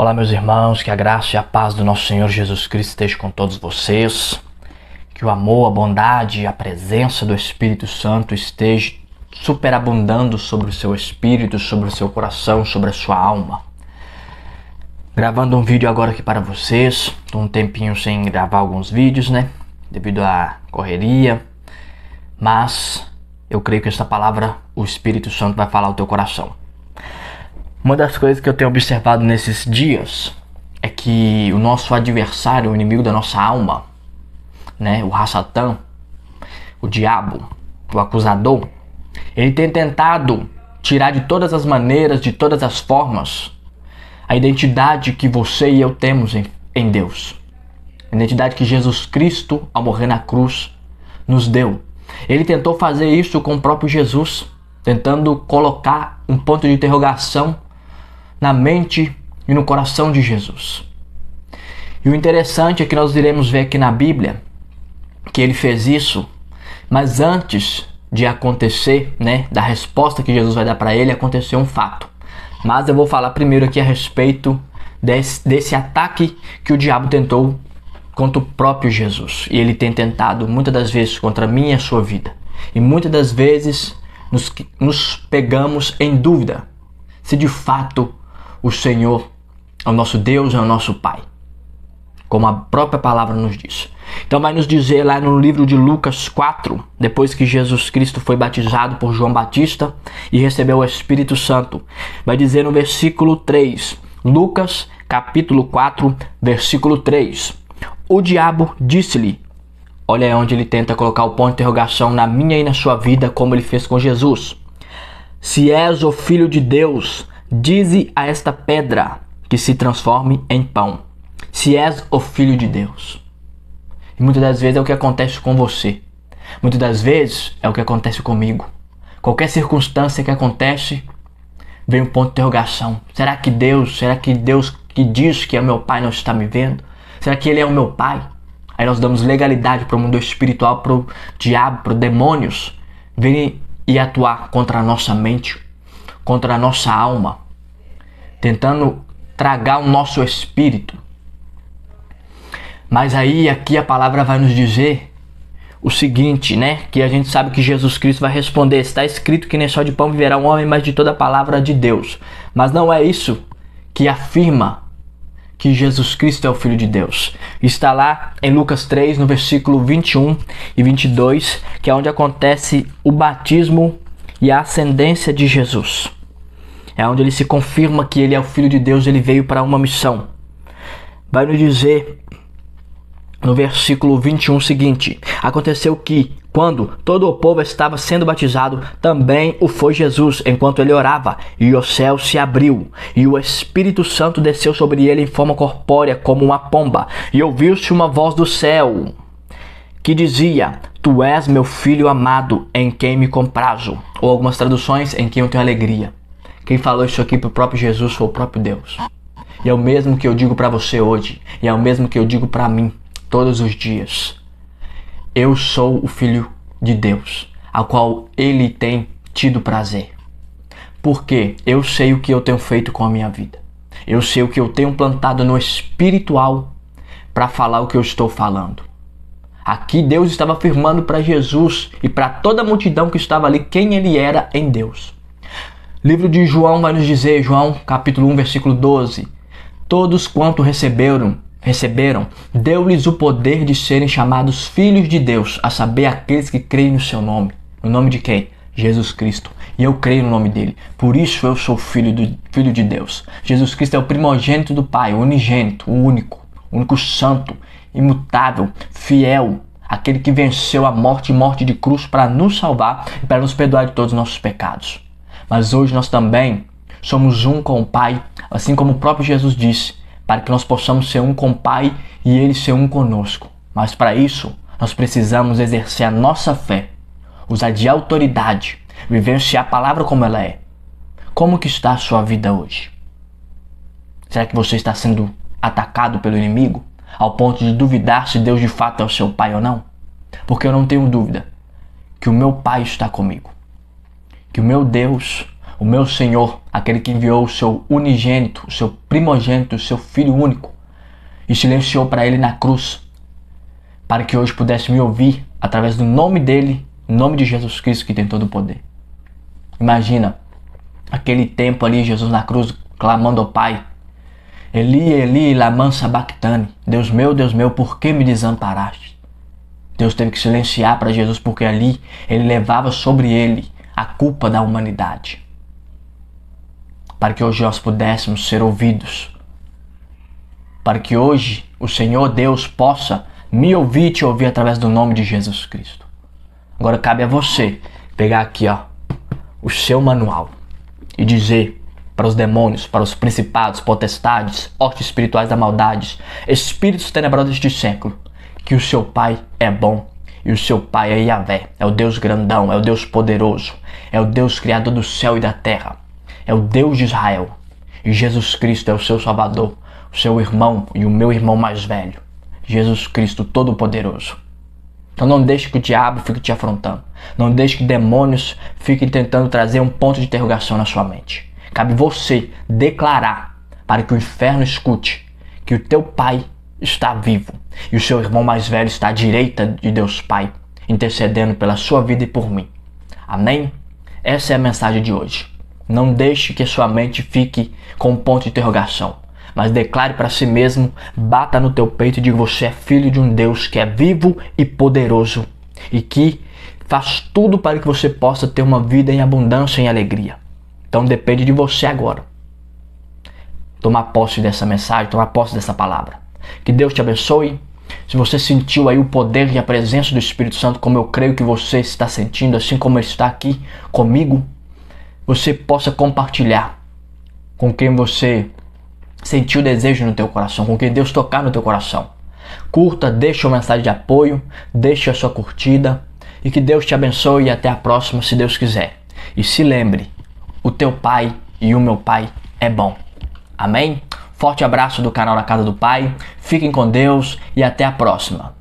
Olá, meus irmãos, que a graça e a paz do nosso Senhor Jesus Cristo esteja com todos vocês. Que o amor, a bondade e a presença do Espírito Santo esteja superabundando sobre o seu espírito, sobre o seu coração, sobre a sua alma. Gravando um vídeo agora aqui para vocês. Tô um tempinho sem gravar alguns vídeos, né? Devido à correria. Mas eu creio que esta palavra, o Espírito Santo vai falar ao teu coração. Uma das coisas que eu tenho observado nesses dias é que o nosso adversário, o inimigo da nossa alma, né, o Rassatã, o diabo, o acusador, ele tem tentado tirar de todas as maneiras, de todas as formas, a identidade que você e eu temos em, em Deus. A identidade que Jesus Cristo, ao morrer na cruz, nos deu. Ele tentou fazer isso com o próprio Jesus, tentando colocar um ponto de interrogação na mente e no coração de Jesus. E o interessante é que nós iremos ver aqui na Bíblia que ele fez isso, mas antes de acontecer, né, da resposta que Jesus vai dar para ele, aconteceu um fato. Mas eu vou falar primeiro aqui a respeito desse, desse ataque que o diabo tentou contra o próprio Jesus. E ele tem tentado muitas das vezes contra mim e a sua vida. E muitas das vezes nos, nos pegamos em dúvida se de fato o Senhor é o nosso Deus, é o nosso Pai. Como a própria palavra nos diz. Então vai nos dizer lá no livro de Lucas 4, depois que Jesus Cristo foi batizado por João Batista e recebeu o Espírito Santo. Vai dizer no versículo 3, Lucas capítulo 4, versículo 3. O diabo disse-lhe: Olha onde ele tenta colocar o ponto de interrogação na minha e na sua vida, como ele fez com Jesus. Se és o filho de Deus, Dize a esta pedra que se transforme em pão, se és o filho de Deus. E muitas das vezes é o que acontece com você. Muitas das vezes é o que acontece comigo. Qualquer circunstância que acontece, vem um ponto de interrogação. Será que Deus, será que Deus que diz que é meu pai não está me vendo? Será que ele é o meu pai? Aí nós damos legalidade para o mundo espiritual, para o diabo, para os demônios virem e atuar contra a nossa mente, contra a nossa alma, tentando tragar o nosso espírito. Mas aí aqui a palavra vai nos dizer o seguinte, né? Que a gente sabe que Jesus Cristo vai responder: está escrito que nem só de pão viverá um homem, mas de toda a palavra de Deus. Mas não é isso que afirma que Jesus Cristo é o Filho de Deus. Está lá em Lucas 3, no versículo 21 e 22, que é onde acontece o batismo e a ascendência de Jesus é onde ele se confirma que ele é o filho de Deus, ele veio para uma missão. Vai nos dizer no versículo 21 seguinte: Aconteceu que, quando todo o povo estava sendo batizado, também o foi Jesus, enquanto ele orava, e o céu se abriu, e o Espírito Santo desceu sobre ele em forma corpórea, como uma pomba, e ouviu-se uma voz do céu que dizia: Tu és meu filho amado, em quem me comprazo. Ou algumas traduções, em quem eu tenho alegria. Quem falou isso aqui para o próprio Jesus foi o próprio Deus. E é o mesmo que eu digo para você hoje, e é o mesmo que eu digo para mim todos os dias. Eu sou o filho de Deus, ao qual ele tem tido prazer. Porque eu sei o que eu tenho feito com a minha vida. Eu sei o que eu tenho plantado no espiritual para falar o que eu estou falando. Aqui Deus estava afirmando para Jesus e para toda a multidão que estava ali quem ele era em Deus. Livro de João vai nos dizer, João capítulo 1, versículo 12. Todos quanto receberam, receberam, deu-lhes o poder de serem chamados filhos de Deus, a saber, aqueles que creem no seu nome. No nome de quem? Jesus Cristo. E eu creio no nome dele. Por isso eu sou filho, do, filho de Deus. Jesus Cristo é o primogênito do Pai, o unigênito, o único, o único santo, imutável, fiel, aquele que venceu a morte e morte de cruz para nos salvar e para nos perdoar de todos os nossos pecados mas hoje nós também somos um com o Pai, assim como o próprio Jesus disse, para que nós possamos ser um com o Pai e Ele ser um conosco. Mas para isso, nós precisamos exercer a nossa fé, usar de autoridade, vivenciar a palavra como ela é. Como que está a sua vida hoje? Será que você está sendo atacado pelo inimigo ao ponto de duvidar se Deus de fato é o seu pai ou não? Porque eu não tenho dúvida que o meu pai está comigo que o meu Deus, o meu Senhor, aquele que enviou o seu unigênito, o seu primogênito, o seu filho único, e silenciou para ele na cruz, para que hoje pudesse me ouvir através do nome dele, o nome de Jesus Cristo que tem todo o poder. Imagina aquele tempo ali, Jesus na cruz clamando ao Pai: Eli, Eli, lama sabachthani. Deus meu, Deus meu, por que me desamparaste? Deus teve que silenciar para Jesus porque ali ele levava sobre ele a culpa da humanidade. Para que hoje nós pudéssemos ser ouvidos. Para que hoje o Senhor Deus possa me ouvir e te ouvir através do nome de Jesus Cristo. Agora cabe a você pegar aqui, ó, o seu manual e dizer para os demônios, para os principados, potestades, hostes espirituais da maldade, espíritos tenebrosos deste século, que o seu Pai é bom e o seu pai é Yahvé, é o Deus grandão, é o Deus poderoso, é o Deus criador do céu e da terra, é o Deus de Israel. E Jesus Cristo é o seu Salvador, o seu irmão e o meu irmão mais velho, Jesus Cristo Todo-Poderoso. Então não deixe que o diabo fique te afrontando, não deixe que demônios fiquem tentando trazer um ponto de interrogação na sua mente. Cabe você declarar para que o inferno escute que o teu pai está vivo e o seu irmão mais velho está à direita de Deus Pai, intercedendo pela sua vida e por mim. Amém? Essa é a mensagem de hoje. Não deixe que sua mente fique com um ponto de interrogação, mas declare para si mesmo, bata no teu peito e diga: você é filho de um Deus que é vivo e poderoso e que faz tudo para que você possa ter uma vida em abundância e em alegria. Então depende de você agora. Tomar posse dessa mensagem, tomar posse dessa palavra. Que Deus te abençoe. Se você sentiu aí o poder e a presença do Espírito Santo, como eu creio que você está sentindo, assim como ele está aqui comigo, você possa compartilhar com quem você sentiu desejo no teu coração, com quem Deus tocar no teu coração. Curta, deixa uma mensagem de apoio, deixa a sua curtida e que Deus te abençoe e até a próxima, se Deus quiser. E se lembre, o teu pai e o meu pai é bom. Amém? Forte abraço do canal Na Casa do Pai, fiquem com Deus e até a próxima.